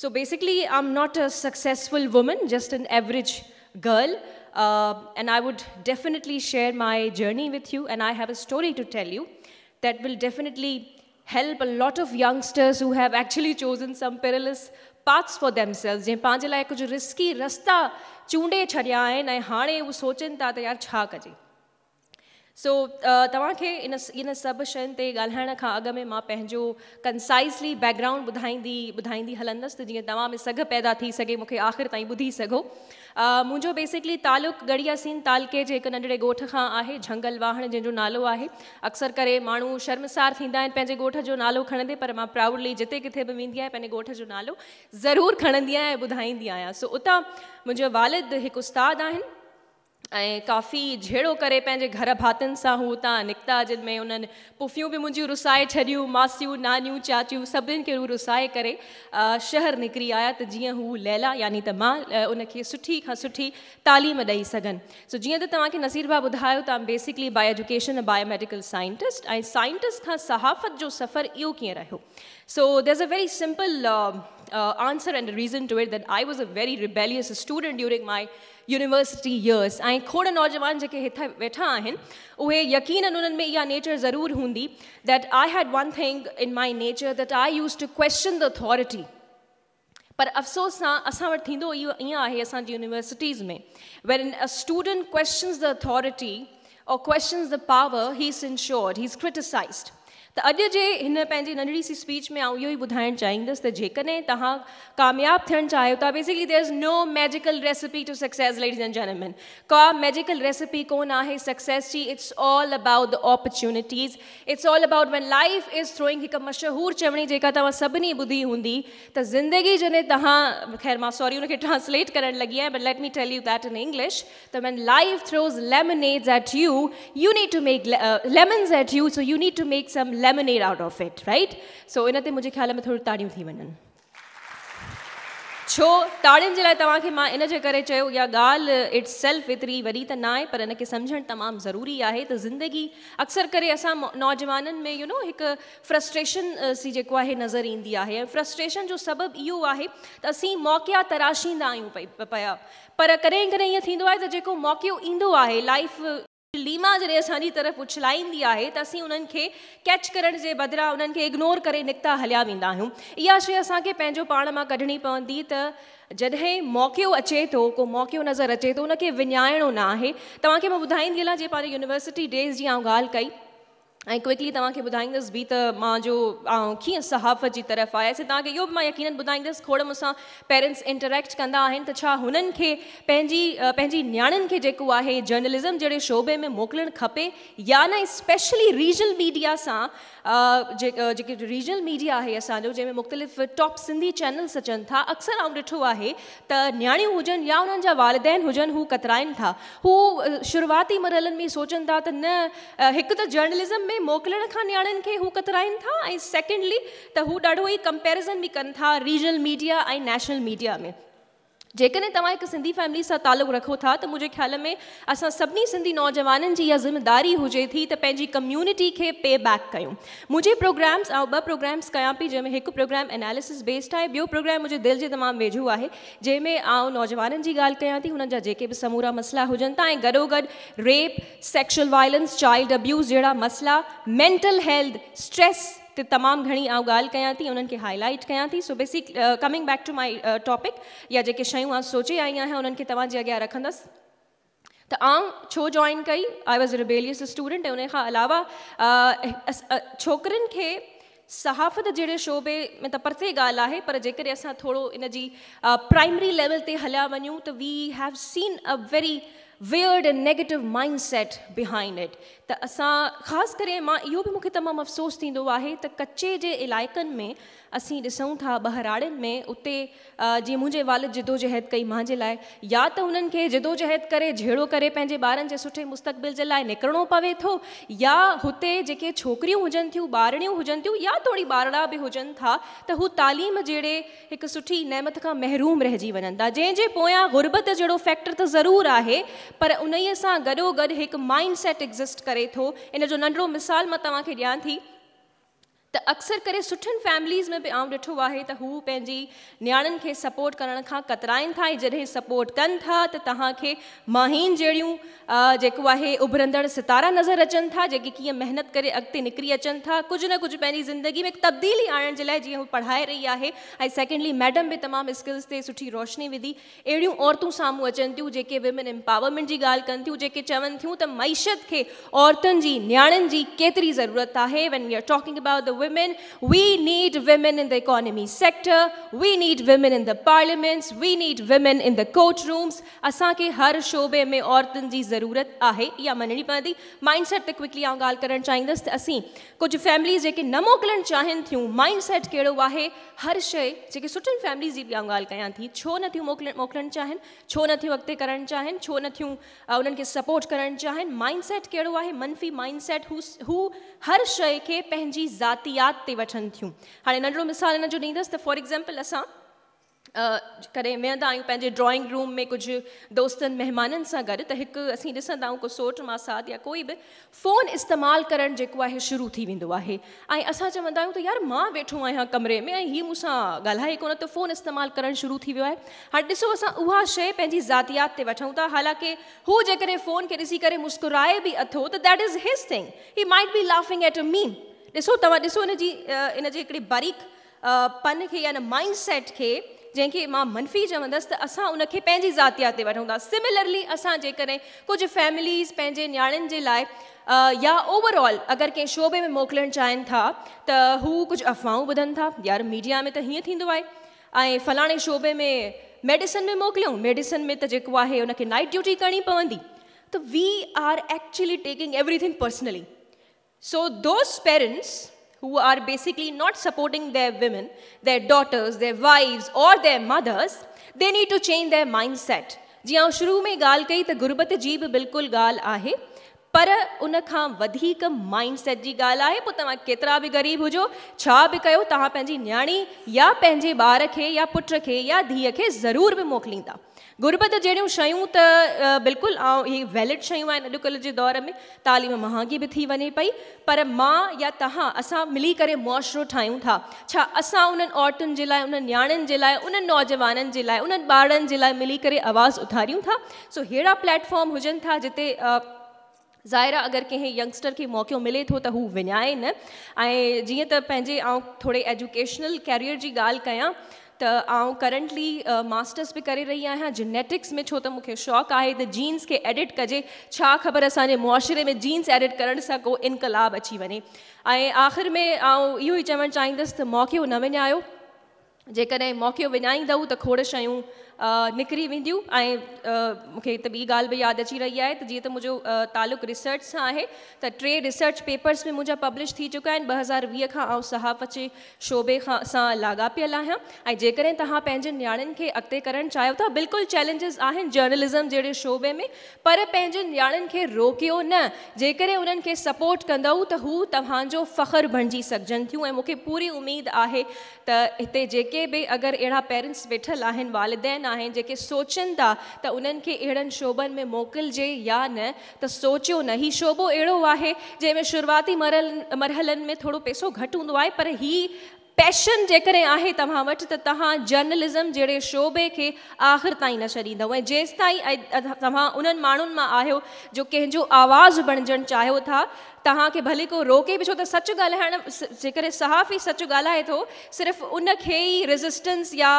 So basically, I'm not a successful woman, just an average girl. Uh, and I would definitely share my journey with you. And I have a story to tell you that will definitely help a lot of youngsters who have actually chosen some perilous paths for themselves जंहिं पंहिंजे लाइ कुझु risky रस्ता चूंडे छॾिया आहिनि ऐं हाणे उहे सोचनि था त यार छा कजे सो uh, तव्हांखे इन इन सभु शयुनि ते ॻाल्हाइण में कंसाइसली बैकग्राउंड बुधाई बुधाई हलंदसि तो जीअं तव्हां में सघ पैदा थी सघे मूंखे आख़िर ताईं ॿुधी सघो मुंहिंजो बेसिकली तालुक गड़िया सीन तालके जे हिकु नंढड़े गोठ खां है झंगल वाहण जंहिंजो नालो है अक्सर करे मू शर्मसार थींदा आहिनि जो नालो खणंदे पर मां प्राउडली जिते किथे भी वी आहियां पंहिंजे जो नालो जरूर खणंदी आहियां ऐं ॿुधाईंदी सो उतां वालिद एक उस्ताद आहिनि એ કાફી ઝેડો કરે પેજે ઘર ભાતન સા હોતા નિકતા જમે ઉન પફ્યુ બી મુંજી રસાઈ છડીઓ માસીઓ નાનીઓ ચાચિઓ સબને કે રસાઈ કરે શહેર નીકરી આયા ત જીયા હું લેલા યાની ત મા ઉન કે સઠી કા સઠી તાલીમ દઈ સગન સો જીયા તો તાકે નસીરબા બધાયો તા basically by education by medical scientist આ સાયન્ટિસ્ટ થા સહાફત જો સફર ઈઓ કી રહેયો so there is a very simple answer and a reason to it that I was a very rebellious student during my university years ऐं खोड़ नौजवान जेके हिते वेठा आहिनि उहे यकीननि उन्हनि में इहा नेचर ज़रूरु हूंदी that I had one thing in my nature that I use to question the authority पर अफ़सोस सां असां वटि थींदो इहो ईअं आहे असांजी यूनिवर्सिटीज़ में where in a student questions the authority और questions the power he is insured he is criticized तो अज के इन नंढड़ी सी स्पीच में आउं इहो ई ॿुधाइणु चाहींदसि त जेकॾहिं तव्हां कामयाबु थियणु चाहियो था basically there is no magical recipe to success ladies and gentleman का मैजिकल रेसिपी कोन आहे सक्सेस जी it's all about the opportunities it's all about when life is throwing एक मशहूर चवणी जेका तव्हां सभिनी ॿुधी हूंदी त ज़िंदगी जने तव्हां ख़ैर मां सॉरी उनके ट्रांसलेट करणु लगी है but let me tell you that in English त when life throws lemonades at you you need to make lemons at you so you need to make some lemonade out of it, right? So इन ते मुझे ख़्याल में थोरी ताड़ियूं थी वञनि छो ताड़ियुनि जे लाइ तव्हांखे मां इन जे करे चयो इहा ॻाल्हि इट्स सेल्फ एतिरी वरी तो ना आहे पर हिनखे सम्झणु तमामु ज़रूरी आहे त ज़िंदगी अक्सर करे असां नौजवाननि में यू नो एक फ्रस्ट्रेशन सी जेको आहे नज़र इंदी है फ्रस्ट्रेशन जो सबबु इहो आहे त असीं मौक़िया तराशींदा आहियूं पई पर कॾहिं कॾहिं ईअं थींदो आहे त जेको मौक़ियो ईंदो आहे लाइफ लीमा जॾहिं असांजी तरफ़ उछलाईंदी आहे त असीं उन्हनि खे कैच करण जे बदिरां उन्हनि खे इग्नोर करे निकिता हलिया वेंदा आहियूं इहा शइ असांखे पंहिंजो पाण मां कढणी पवंदी त जॾहिं मौको अचे थो को मौको नज़र अचे थो उनखे विञाइणो न आहे तव्हांखे मां ॿुधाईंदी हलां जे पंहिंजे यूनिवर्सिटी डेज़ जी आउं ॻाल्हि कई ऐं क्विकली तव्हांखे ॿुधाईंदसि बि त मां जो कीअं सहाफ़त जी तरफ़ आयसि तव्हांखे इहो बि मां यकीन ॿुधाईंदसि खोड़ मूंसां पेरेंट्स इंटरेक्ट कंदा आहिनि त छा हुननि खे पंहिंजी पंहिंजी नियाणियुनि खे जेको आहे जर्नलिज़म जहिड़े शोबे में मोकिलणु खपे या न स्पेशली रीजनल मीडिया सां जेके रीजनल मीडिया आहे असांजो जंहिंमें मुख़्तलिफ़ टॉप सिंधी चैनल्स अचनि था अक्सर आउं ॾिठो आहे त नियाणियूं हुजनि या उन्हनि जा वालदेन हुजनि हू कतराइनि था हू शुरूआती मरहलनि में सोचनि था त न हिकु त जर्नलिज़म में मोकिलण खां नियाणियुनि खे हू कतराइनि था ऐं सेकेंडली त हू ॾाढो ई कंपेरिज़न बि कनि था रीजनल मीडिया ऐं नेशनल मीडिया में જેકને તમા એક સિન્ધી ફેમિલી સા તાલુક રખુ થા તો મુજે ખ્યાલ મે આસા સબની સિન્ધી નોજવાનન જી યે જિમદારી હોજે થી ત પેંજી કમ્યુનિટી કે પેબેક કયો મુજે પ્રોગ્રામસ આઉ બ પ્રોગ્રામસ કયા પી જેમે હક પ્રોગ્રામ એનાલિસિસ બેસ્ડ આય બ્યો પ્રોગ્રામ મુજે દિલ જે તમામ મેજુ આહે જેમે આઉ નોજવાનન જી ગાલ કયા થી હનજા જેકે ભી સમુરા મસલા હોજન તા ગરો ગડ rape sexual violence child abuse જેડા મસલા મેન્ટલ હેલ્થ સ્ટ્રેસ ᱛᱮ તમામ ᱜᱷᱟᱹᱰᱤ ᱟᱣ ᱜᱟᱞ ᱠᱮᱭᱟ ᱛᱤ ᱩᱱᱟᱹᱝ ᱠᱮ ᱦᱟᱭᱞᱟᱭᱤᱴ ᱠᱮᱭᱟ ᱛᱤ ᱥᱚᱵᱽ basic coming back to my topic ᱭᱟ ᱡᱮᱠᱮ ᱥᱟᱭᱚ ᱥᱚᱪᱮ ᱟᱭᱟ ᱦᱟᱸ ᱩᱱᱟᱹᱝ ᱠᱮ ᱛᱟᱢᱟ ᱡᱮ ᱟᱜᱮ ᱨᱟᱠᱷᱟᱱᱫᱟᱥ ᱛᱚ ᱟᱢ ᱪᱷᱚ ᱡᱚᱭᱱ ᱠᱟᱭ ᱟᱭ ᱣᱟᱥ ᱟ ᱨᱤᱵᱮᱞᱤᱭᱟᱥ ᱥᱴᱩᱰᱮᱱᱴ ᱩᱱᱮ ᱠᱷᱟ ᱟᱞᱟᱣᱟ ᱪᱷᱚᱠᱨᱤᱱ ᱠᱮ ᱥᱟᱦᱟᱯᱛᱟ ᱡᱮᱰᱮ ᱥᱚᱵᱮ ᱢᱮᱛᱟᱯᱟᱨᱛᱮ ᱜᱟᱞ ᱟᱦᱮ weird and negative mindset behind it त असां ख़ासि करे मां इहो बि मूंखे तमामु अफ़सोस थींदो आहे त कचे जे इलाइक़नि में असीं ॾिसूं था बहराड़नि में उते जीअं मुंहिंजे वालिद जिदोजहद कई मुंहिंजे लाइ या त हुननि खे जिदोजहद करे झेड़ो करे पंहिंजे ॿारनि जे सुठे मुस्तक़बिल जे लाइ निकिरणो पवे थो या हुते जेके छोकिरियूं हुजनि थियूं ॿारणियूं हुजनि थियूं या थोरी ॿारड़ा बि हुजनि था त हू तालीम जहिड़े हिकु सुठी नेमत खां महरूम रहिजी वञनि था जंहिंजे पोयां ग़ुर्बत जहिड़ो फैक्टर त ज़रूरु आहे पर उन्हीं सां गॾोगॾु हिकु माइंड सेट एग्ज़िस्ट करे तो इन जो नंढिड़ो मिसाल मैं तव्हांखे ॾियां थी त अक्सर करे सुठियुनि फैमिलीज़ में भी आउं ॾिठो आहे त हू पंहिंजी नियाणियुनि खे सपोर्ट करण खां कतराइनि था ऐं जॾहिं सपोर्ट कनि था त तव्हांखे माहिनि जहिड़ियूं जेको आहे उभरंदड़ सितारा नज़र अचनि था जेके कीअं महिनत करे अॻिते निकिरी अचनि था कुझु न कुझु पंहिंजी ज़िंदगी में तब्दीली आणण जे लाइ जीअं हू पढ़ाए रही आहे ऐं सेकेंडली मैडम बि तमामु स्किल्स ते सुठी रोशनी विधी अहिड़ियूं औरतूं साम्हूं अचनि थियूं जेके विमेन एम्पावरमेंट जी ॻाल्हि कनि थियूं जेके चवनि थियूं त मैशत खे औरतुनि जी नियाणियुनि जी केतिरी ज़रूरत आहे when we are talking about the women. We need women in the economy sector. We need women in the parliaments. We need women in the courtrooms. असां खे हर शोबे में औरतुनि जी ज़रूरत आहे इहा मञणी पवंदी माइंडसेट ते क्विकली आउं ॻाल्हि करणु चाहींदसि त असीं कुझु फैमिलीज़ जेके न मोकिलणु चाहिनि थियूं माइंडसेट कहिड़ो आहे हर शइ जेके सुठनि फैमिलीज़ जी बि आउं ॻाल्हि कयां थी छो नथियूं मोकिलणु मोकिलणु चाहिनि छो नथियूं अॻिते करणु चाहिनि छो नथियूं उन्हनि खे सपोर्ट करणु चाहिनि माइंडसेट कहिड़ो आहे मनफ़ी माइंडसेट हू हू हर शइ खे पंहिंजी ज़ाती યાદ તેવા છંદ થयूं हाणे नंढिड़ो मिसाल इन जो ॾींदसि त फॉर एग्ज़ाम्पल अस करे वेहंदा आहियूं पंहिंजे ड्रॉइंग रूम में कुछ दोस्त मेहमान से गॾु त हिकु असीं ॾिसंदा को सोट मासाद या कोई भी फ़ोन इस्तेमाल करो है शुरू थी वेंदो अस ऐं असां चवंदा आहियूं यार मां वेठो आहियां कमरे में ऐं मूसा मूंसां ॻाल्हाए कोन फ़ोन इस्तेमाल कर शुरू थी वियो आहे हाणे ॾिसो असां ज़ातियात ते वठूं था हालांकि वो जेकॾहिं फ़ोन के ॾिसी करे मुस्कुराए बि अथो तो that is his thing he might be laughing at a mean ऐसो तव्हां ॾिसो हिन जी इन जी हिकिड़ी बारीक पन के या माइंड सेट खे जंहिंखे मां मनफ़ी चवंदसि त असां उनखे पंहिंजी ज़ातिया ते वठूं था सिमिलरली असां जेकॾहिं कुझु फैमिलीज़ पंहिंजे नियाणियुनि जे लाइ या ओवरऑल अगरि कंहिं शोबे में मोकिलणु चाहन था तो कुछ कुझु बुधन था यार मीडिया में तो हीअं थींदो आहे शोबे में मेडिसन में मोकिलियूं मेडिसन में त जेको आहे नाइट ड्यूटी करनी पवी तो we are actually taking everything personally So those parents who are basically not supporting their women, their daughters, their wives, or their mothers, they need to change their mindset. जी हाँ शुरू में ॻाल्हि कई त गुरबत जी बि बिल्कुलु ॻाल्हि आहे पर उन खां वधीक माइंडसेट जी ॻाल्हि आहे पोइ तव्हां केतिरा ग़रीब हुजो छा भी कयो न्याणी या पंहिंजे ॿार खे या पुट के या धी के ज़रूर भी मोकिलींदा गुर्बत जड़ी शयूं त बिल्कुलु ऐं वैलिड शयूं आहिनि अॼुकल्ह दौर में तालीम महांगी भी थी वञे पई पर माँ या तव्हां असां मिली करे मुआशिरो ठाहियूं था छा असां उन्हनि औरतुनि जे लाइ उन्हनि न्याणियुनि जे लाइ उन्हनि नौजवाननि जे मिली कर आवाज़ उथारियूं था सो अड़ा प्लेटफॉर्म हुजनि था जिते ज़ाहिरा अगर कें यंगस्टर के मौक़ो मिले तो त हू विञाए न ऐं जीअं त एजुकेशनल कैरियर की ॻाल्हि कयां त आउं करंटली मास्टर्स भी कर रही आहियां जेनेटिक्स में छो तो मूंखे शौक है त जीन्स खे एडिट कजे ख़बर असांजे मुआशिरे में जीन्स एडिट करण से को इनकलाब अची वे आख़िर में आउं इहो ई चवणु चाहींदसि त मौक़ो न विञायो जेकॾहिं मौक़ो विञाईंदव तो खोड़ शयूं निकिरी वेंदियूं ऐं मूंखे त ॿी अची रही है त जीअं त मुंहिंजो रिसर्च से आहे त टे रिसर्च पेपर्स में मुंहिंजा पब्लिश थी चुका आहिनि ॿ हज़ार वीह खां आउं शोबे खां सां लाॻापियल आहियां ऐं जेकॾहिं तव्हां पंहिंजे नियाणियुनि था बिल्कुलु चैलेंजिस आहिनि जर्नलिज़म शोबे में पर पंहिंजे के खे न जेकॾहिं उन्हनि सपोर्ट कंदव तो हू तव्हांजो फ़ख़्रु बणिजी सघजनि थियूं पूरी उम्मीद है इतने जो जेके बि अगरि अहिड़ा पेरेंट्स वेठल आहिनि वालदेन आहिनि जेके सोचन था त उन्हनि खे अहिड़नि शोभनि में मोकिलिजे या न त सोचियो न ही शोबो अड़ो है जैमें शुरुआती मरल मरहलनि में थोरो पैसो घटि हूंदो पर हीउ पैशन जेकॾहिं आहे तव्हां वटि त शोबे के आख़िर ताईं न छॾींदव ऐं जेसि ताईं तव्हां उन्हनि माण्हुनि जो कंहिंजो आवाज़ु बणजणु चाहियो था तव्हां खे भले को रोके भी छो तो सच ॻाल्हाइण जेकॾहिं सहाफ़ ही सच ॻाल्हाए तो सिर्फ उन ई रेज़िस्टेंस या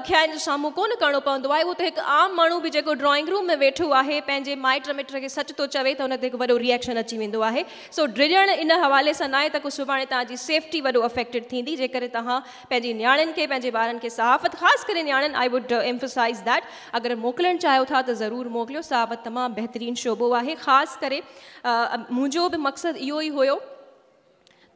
ॾुखियाईनि जो को कोन करिणो है वो तो एक आम मू भी जो ड्रॉइंग रूम में वेठो है पंहिंजे माइट मिट के सच तो चवे तो हुन ते रिएक्शन अची वो है सो ड्रिॼणु इन हवाले से ना तो सुबह को सुभाणे सेफ्टी वॾो अफेक्टेड थींदी जेकॾहिं तव्हां के नियाणियुनि खे सहाफ़त खास करे नियाणियुनि आई वुड एम्फोसाइज़ दैट अगर मोकिलणु चाहो था तो जरूर मोकिलियो सहाफ़त तमाम बेहतरीन शोबो है खास कर मुंहिंजो बि मकसद इो ही हो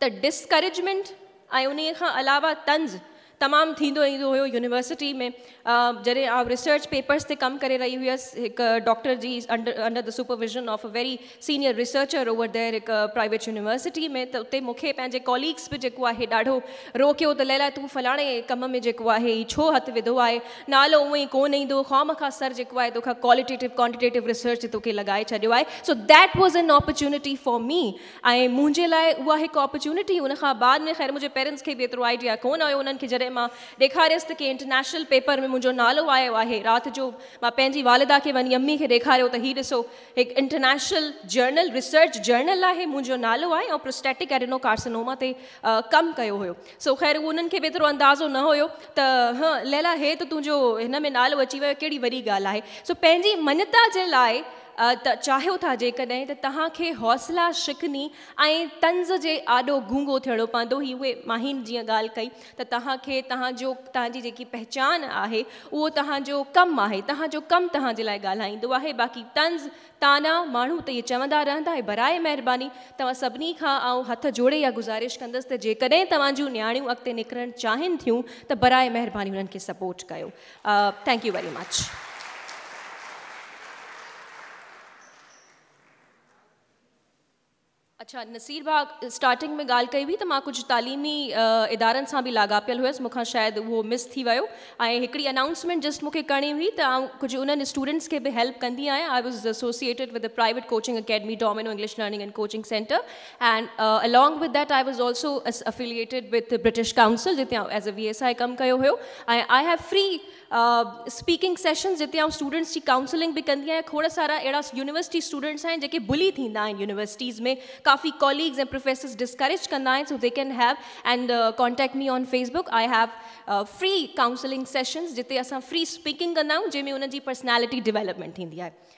त डिस्करेजमेंट ऐं उन अलावा तंज़ तमाम थींदो ईंदो यूनिवर्सिटी में जॾहिं आउं रिसर्च पेपर्स ते कमु करे रही हुयसि हिकु डॉक्टर जी under under the supervision of a very senior researcher over there एक प्राइवेट यूनिवर्सिटी में त उते मूंखे पंहिंजे कॉलीग्स बि जेको आहे ॾाढो रोकियो लैला तूं फलाणे कम में जेको आहे हीउ छो हथ विधो है नालो उहो ई कोन का ख़ौम सर जेको आहे तोखां क्वालिटेटिव क्वान्टिटेटिव रिसर्च तो लगे छॾियो आहे so that was an opportunity for me ऐं मुंहिंजे लाइ ऑपॉर्चुनिटी हिकु अपॉर्चुनिटी बाद में ख़ैर मुझे पेरेंट्स के भी एतिरो आइडिया कोन हुयो जॾहिं मां इंटरनेशनल पेपर में मुझे नालो आयो है रात जो मां वालिदा के वञी अम्मी के ॾेखारियो त हीउ ॾिसो हिकु इंटरनेशनल जर्नल रिसर्च जर्नल है मुंहिंजो नालो आहे ऐं प्रोस्टेटिक एरिनोकार्सिनोमा ते कमु कयो सो ख़ैर उन्हनि खे बि अंदाज़ो न हो त हाँ लैला है त तो तुंहिंजो हिन में नालो अची वियो कहिड़ी वॾी ॻाल्हि आहे सो पंहिंजी मञता जे लाइ त चाहियो था जेकॾहिं त हौसला शिकनी ऐं तंज़ के आॾो गूंगो थियणो पवंदो ही उहे माहिन जीअं ॻाल्हि कई त तव्हांखे तव्हांजो पहचान है वो तव्हांजो कम आहे तव्हांजो कमु तव्हांजे लाइ ॻाल्हाईंदो बाक़ी तंज़ ताना माण्हू त इहे चवंदा रहंदा ऐं बराए महिरबानी तव्हां सभिनी हथ जोड़े या गुज़ारिश कंदसि त जेकॾहिं अगत निकरण चाहन निकिरणु चाहिनि थियूं त बराए सपोर्ट कर थैंक यू वेरी मच अच्छा नसीर भाग स्टार्टिंग में ॻाल्हि कई हुई तो कुछ कुझु तालीमी इदारनि सां बि लाॻापियल हुयसि मूंखां शायदि उहो मिस थी वियो ऐं अनाउंसमेंट जस्ट मूंखे करणी हुई तो कुछ कुझु उन्हनि स्टूडेंट्स खे बि हेल्प कंदी आहियां I was associated with the private coaching academy Domino English learning and coaching centre and along with that I was also affiliated with British Council जिते आउं as a V S I कम कयो हुयो I have free speaking sessions जिते students की counselling भी कंदी आहियां खोड़ सारा अड़ा यूनिवर्सिटी स्टूडेंट्स आहिनि जेके बुली थींदा यूनिवर्सिटीज़ में काफ़ी कॉलीग्स एंड प्रोफेसर्स डिस्करेज कंदा आहिनि so they can have and contact me on Facebook I have free counselling sessions जिते असां फ्री स्पीकिंग कंदा आहियूं जंहिंमें हुनजी पर्सनैलिटी डेवलपमेंट थींदी आहे